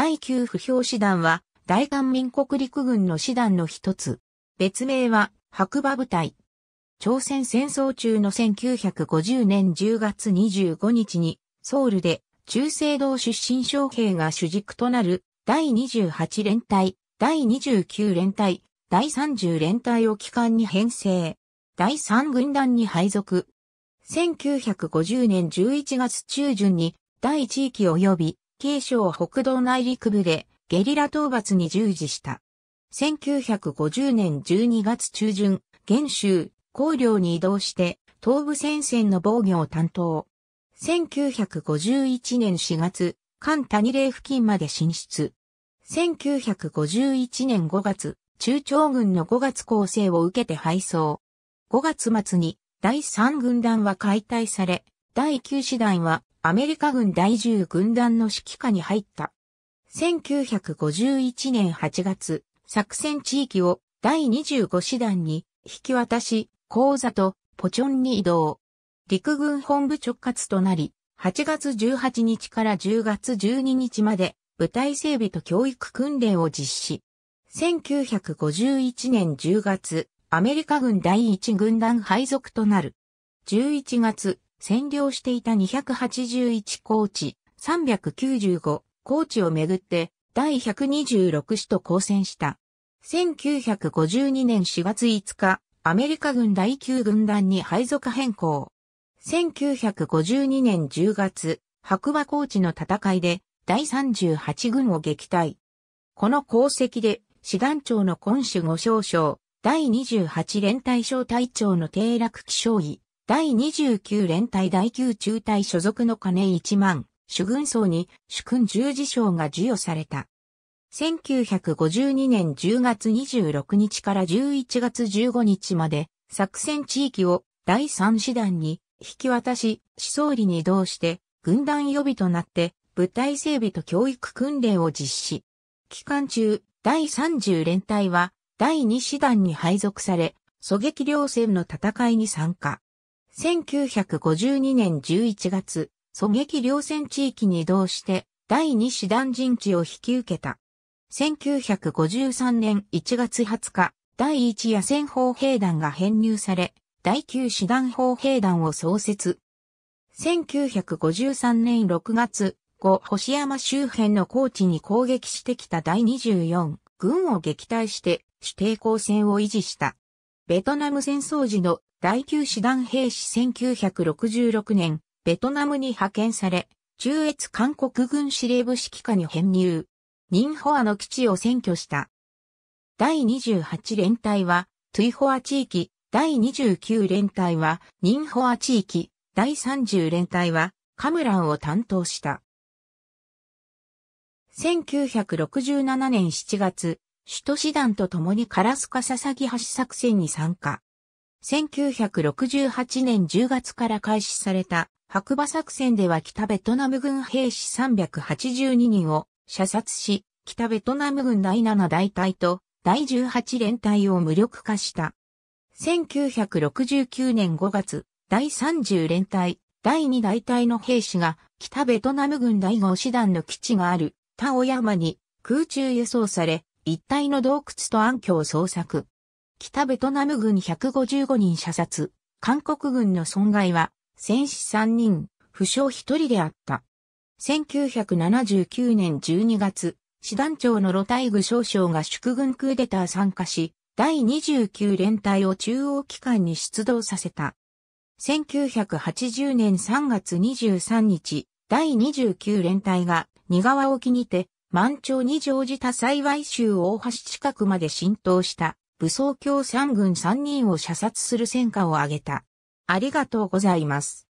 第9不評師団は、大韓民国陸軍の師団の一つ。別名は、白馬部隊。朝鮮戦争中の1950年10月25日に、ソウルで、中世堂出身将兵が主軸となる、第28連隊、第29連隊、第30連隊を機関に編成。第3軍団に配属。1950年11月中旬に、第1域及び慶省北道内陸部でゲリラ討伐に従事した。1950年12月中旬、元州、高陵に移動して、東部戦線の防御を担当。1951年4月、関谷嶺付近まで進出。1951年5月、中朝軍の5月構成を受けて敗走。5月末に第3軍団は解体され、第9師団はアメリカ軍第10軍団の指揮下に入った。1951年8月、作戦地域を第25師団に引き渡し、講座とポチョンに移動。陸軍本部直轄となり、8月18日から10月12日まで部隊整備と教育訓練を実施。1951年10月、アメリカ軍第1軍団配属となる。11月、占領していた281高地、395高地をめぐって、第126市と交戦した。1952年4月5日、アメリカ軍第9軍団に配属変更。1952年10月、白馬高地の戦いで第38軍を撃退。この功績で、師団長の今主五少将、第28連隊小隊長の定落気象位、第29連隊第9中隊所属の金1万、主軍曹に主君十字章が授与された。1952年10月26日から11月15日まで作戦地域を第3師団に引き渡し、思想理に移動して軍団予備となって部隊整備と教育訓練を実施。期間中、第30連隊は第2師団に配属され、狙撃両戦の戦いに参加。1952年11月、狙撃両戦地域に移動して、第2師団陣地を引き受けた。1953年1月20日、第1野戦砲兵団が編入され、第9師団砲兵団を創設。1953年6月、後星山周辺の高地に攻撃してきた第24軍を撃退して指定抗戦を維持した。ベトナム戦争時の第9師団兵士1966年、ベトナムに派遣され、中越韓国軍司令部指揮下に編入。ニンホアの基地を占拠した。第28連隊は、トゥイホア地域、第29連隊は、ニンホア地域、第30連隊は、カムランを担当した。1967年7月、首都師団と共にカラスカササギ橋作戦に参加。1968年10月から開始された白馬作戦では北ベトナム軍兵士382人を射殺し、北ベトナム軍第7大隊と第18連隊を無力化した。1969年5月、第30連隊、第2大隊の兵士が北ベトナム軍第5師団の基地がある田尾山に空中輸送され、一帯の洞窟と暗渠を捜索。北ベトナム軍155人射殺、韓国軍の損害は、戦死3人、負傷1人であった。1979年12月、師団長の露イ具少将が祝軍クーデター参加し、第29連隊を中央機関に出動させた。1980年3月23日、第29連隊が二川沖にて、満潮に乗じた幸い州大橋近くまで浸透した。武装教三軍三人を射殺する戦果を挙げた。ありがとうございます。